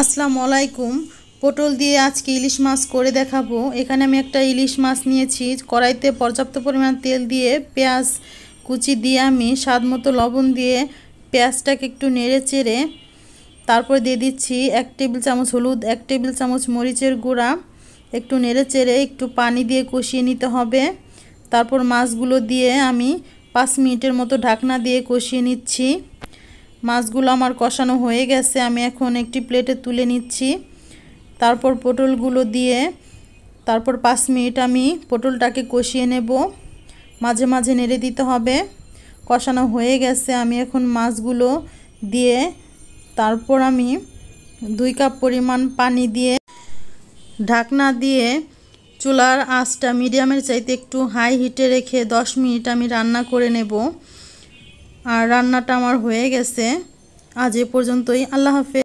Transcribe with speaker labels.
Speaker 1: আসসালামু আলাইকুম পটল দিয়ে আজকে ইলিশ মাছ করে দেখাবো এখানে আমি একটা ইলিশ মাছ নিয়েছি কড়াইতে পর্যাপ্ত পরিমাণ তেল দিয়ে পেঁয়াজ কুচি দিয়ে আমি স্বাদ মতো লবণ দিয়ে পেঁয়াজটাকে একটু নেড়ে চেড়ে তারপর দিয়ে দিচ্ছি এক টেবিল চামচ হলুদ এক টেবিল চামচ মরিচের গুঁড়া একটু নেড়ে চেড়ে একটু পানি দিয়ে কষিয়ে নিতে হবে তারপর মাছগুলো দিয়ে আমি পাঁচ মিনিটের মতো ঢাকনা দিয়ে কষিয়ে নিচ্ছি মাছগুলো আমার কষানো হয়ে গেছে আমি এখন একটি প্লেটে তুলে নিচ্ছি তারপর পটলগুলো দিয়ে তারপর পাঁচ মিনিট আমি পটলটাকে কষিয়ে নেব মাঝে মাঝে নেড়ে দিতে হবে কষানো হয়ে গেছে আমি এখন মাছগুলো দিয়ে তারপর আমি দুই কাপ পরিমাণ পানি দিয়ে ঢাকনা দিয়ে চুলার আঁচটা মিডিয়ামের চাইতে একটু হাই হিটে রেখে দশ মিনিট আমি রান্না করে নেব আর রান্নাটা আমার হয়ে গেছে আজ এ পর্যন্তই আল্লাহ হাফেজ